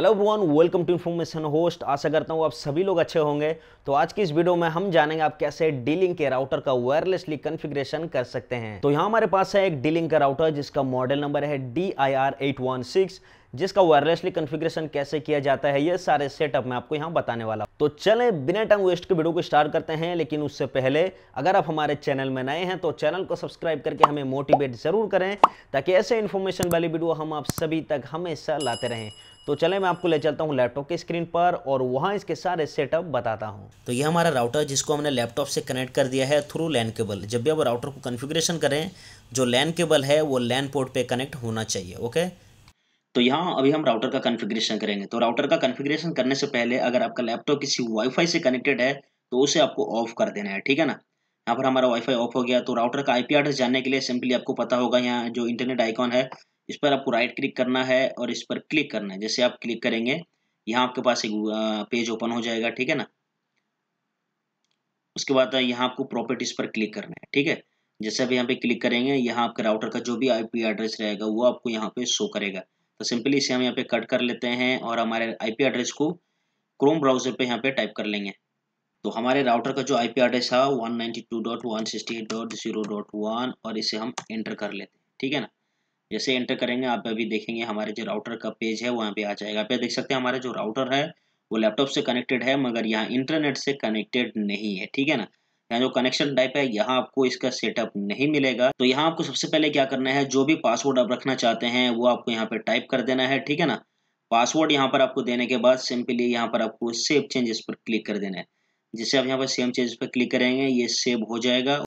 hello भगवान welcome to information host आशा करता हूँ आप सभी लोग अच्छे होंगे तो आज की इस वीडियो में हम जानेंगे आप कैसे डीलिंग के राउटर का वायरलेसली कॉन्फ़िगरेशन कर सकते हैं तो यहाँ हमारे पास है एक डीलिंग का राउटर जिसका मॉडल नंबर है D I R eight one six जिसका वायरलेसली कन्फिग्रेशन कैसे किया जाता है ये सारे सेटअप मैं आपको यहाँ बताने वाला तो चले बिना टाइम वेस्ट के वीडियो को स्टार्ट करते हैं लेकिन उससे पहले अगर आप हमारे चैनल में नए हैं तो चैनल को सब्सक्राइब करके हमें मोटिवेट ज़रूर करें ताकि ऐसे इन्फॉर्मेशन वाली वीडियो हम आप सभी तक हमेशा लाते रहें तो चले मैं आपको ले चलता हूँ लैपटॉप के स्क्रीन पर और वहाँ इसके सारे सेटअप बताता हूँ तो ये हमारा राउटर जिसको हमने लैपटॉप से कनेक्ट कर दिया है थ्रू लैन केबल जब भी आप राउटर को कन्फिग्रेशन करें जो लैन केबल है वो लैन पोर्ट पे कनेक्ट होना चाहिए ओके तो यहाँ अभी हम राउटर का कॉन्फ़िगरेशन करेंगे तो राउटर का कॉन्फ़िगरेशन करने से पहले अगर आपका लैपटॉप किसी वाईफाई से कनेक्टेड है तो उसे आपको ऑफ कर देना है ठीक है ना यहाँ पर हमारा वाईफाई ऑफ हो गया तो राउटर का आईपी एड्रेस जानने के लिए सिंपली आपको पता होगा यहाँ जो इंटरनेट आइकॉन है इस पर आपको राइट क्लिक करना है और इस पर क्लिक करना है जैसे आप क्लिक करेंगे यहाँ आपके पास एक पेज ओपन हो जाएगा ठीक है ना उसके बाद यहाँ आपको प्रॉपर्टीज पर क्लिक करना है ठीक है जैसे आप यहाँ पे क्लिक करेंगे यहाँ आपके राउटर का जो भी आईपी एड्रेस रहेगा वो आपको यहाँ पे शो करेगा तो सिंपली इसे हम यहाँ पे कट कर लेते हैं और हमारे आईपी एड्रेस को क्रोम ब्राउजर पे यहाँ पे टाइप कर लेंगे तो हमारे राउटर का जो आईपी एड्रेस है वन नाइनटी और इसे हम एंटर कर लेते हैं ठीक है ना जैसे एंटर करेंगे आप अभी देखेंगे हमारे जो राउटर का पेज है वो यहाँ पे आ जाएगा आप देख सकते हैं हमारा जो राउटर है वो लैपटॉप से कनेक्टेड है मगर यहाँ इंटरनेट से कनेक्टेड नहीं है ठीक है ना यहाँ जो कनेक्शन टाइप है यहाँ आपको इसका सेटअप नहीं मिलेगा तो यहाँ आपको सबसे पहले क्या करना है जो भी पासवर्ड आप रखना चाहते हैं वो आपको यहाँ पे टाइप कर देना है ठीक है ना पासवर्ड यहाँ पर आपको देने के बाद सिंपली यहाँ पर आपको सेव चेंजेस पर क्लिक कर देना है जिससे आप यहाँ पर सेम चेंजेस पर क्लिक करेंगे ये सेव हो जाएगा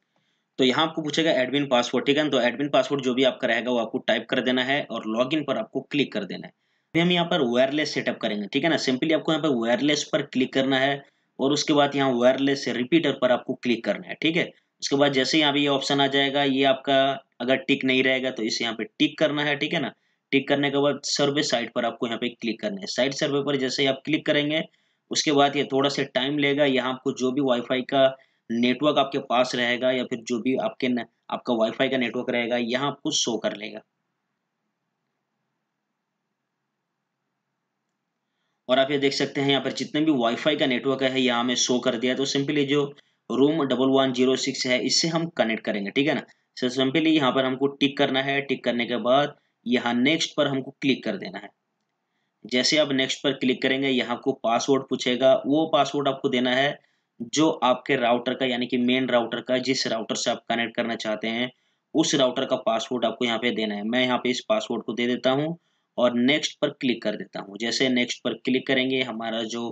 तो यहाँ आपको पूछेगा एडमिन पासवर्ड ठीक है ना तो एडमिन पासवर्ड जो भी आपका रहेगा वो आपको टाइप कर देना है और लॉग पर आपको क्लिक कर देना है हम यहाँ पर वायरलेस सेटअप करेंगे ठीक है ना सिंपली आपको यहाँ पर वायरलेस पर क्लिक करना है और उसके बाद यहाँ वायरलेस रिपीटर पर आपको क्लिक करना है ठीक है उसके बाद जैसे यहाँ पे ये ऑप्शन आ जाएगा ये आपका अगर टिक नहीं रहेगा तो इसे यहाँ पे टिक करना है ठीक है ना टिक करने के बाद सर्वे साइट पर आपको यहाँ पे क्लिक करना है साइट सर्वे पर जैसे ही आप क्लिक करेंगे उसके बाद ये थोड़ा सा टाइम लेगा यहाँ आपको जो भी वाईफाई का नेटवर्क आपके पास रहेगा या फिर जो भी आपके आपका वाईफाई का नेटवर्क रहेगा यहाँ आपको शो कर लेगा और आप ये देख सकते हैं यहाँ पर जितने भी वाईफाई का नेटवर्क है यहाँ हमें शो कर दिया तो सिंपली जो room double one zero six है इससे हम कनेक्ट करेंगे ठीक है ना सर सिंपली यहाँ पर हमको टिक करना है टिक करने के बाद यहाँ नेक्स्ट पर हमको क्लिक कर देना है जैसे आप नेक्स्ट पर क्लिक करेंगे यहाँ को पासवर्ड पूछेगा वो पासवर्ड आपको देना है जो आपके राउटर का यानी कि मेन राउटर का जिस राउटर से आप कनेक्ट करना चाहते हैं उस राउटर का पासवर्ड आपको यहाँ पे देना है मैं यहाँ पे इस पासवर्ड को दे देता हूँ और नेक्स्ट पर क्लिक कर देता हूँ जैसे नेक्स्ट पर क्लिक करेंगे हमारा जो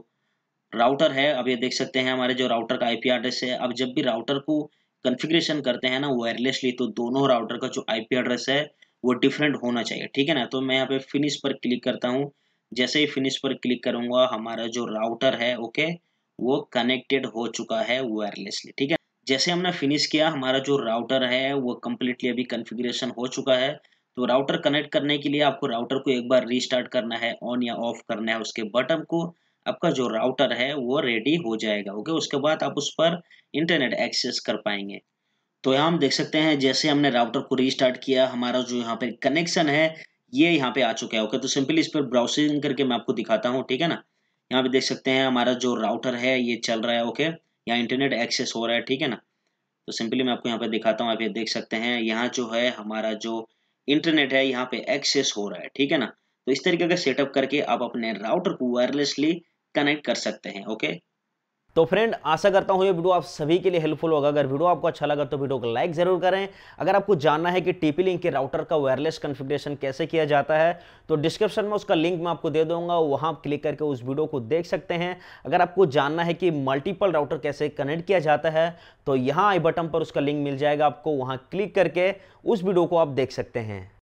राउटर है अब ये देख सकते हैं हमारे जो राउटर का आईपी एड्रेस है अब जब भी राउटर को कन्फिग्रेशन करते हैं ना वायरलेसली तो दोनों राउटर का जो आईपी एड्रेस है वो डिफरेंट होना चाहिए ठीक है ना तो मैं यहाँ पे फिनिश पर क्लिक करता हूँ जैसे ही फिनिश पर क्लिक करूँगा हमारा जो राउटर है ओके वो कनेक्टेड हो चुका है वायरलेसली ठीक है जैसे हमने फिनिश किया हमारा जो राउटर है वो कम्प्लीटली अभी कन्फिग्रेशन हो चुका है तो राउटर कनेक्ट करने के लिए आपको राउटर को एक बार रीस्टार्ट करना है ऑन या ऑफ करना है उसके बटन को आपका जो राउटर है वो रेडी हो जाएगा ओके उसके बाद आप उस पर इंटरनेट एक्सेस कर पाएंगे तो यहाँ हम देख सकते हैं जैसे हमने राउटर को रीस्टार्ट किया हमारा जो यहाँ पे कनेक्शन है ये यहाँ पे आ चुका है ओके तो सिंपली इस पर ब्राउसिंग करके मैं आपको दिखाता हूँ ठीक है ना यहाँ पे देख सकते हैं हमारा जो राउटर है ये चल रहा है ओके यहाँ इंटरनेट एक्सेस हो रहा है ठीक है ना तो सिंपली मैं आपको यहाँ पे दिखाता हूँ आप ये देख सकते हैं यहाँ जो है हमारा जो इंटरनेट है यहाँ पे एक्सेस हो रहा है ठीक है ना तो इस तरीके का सेटअप करके आप अपने राउटर को वायरलेसली कनेक्ट कर सकते हैं ओके तो फ्रेंड आशा करता हूँ ये वीडियो आप सभी के लिए हेल्पफुल होगा अगर वीडियो आपको अच्छा लगा तो वीडियो को लाइक जरूर करें अगर आपको जानना है कि टीपी लिंक के राउटर का वायरलेस कॉन्फ़िगरेशन कैसे किया जाता है तो डिस्क्रिप्शन में उसका लिंक मैं आपको दे दूंगा वहाँ आप क्लिक करके उस वीडियो को देख सकते हैं अगर आपको जानना है कि मल्टीपल राउटर कैसे कनेक्ट किया जाता है तो यहाँ आई बटन पर उसका लिंक मिल जाएगा आपको वहाँ क्लिक करके उस वीडियो को आप देख सकते हैं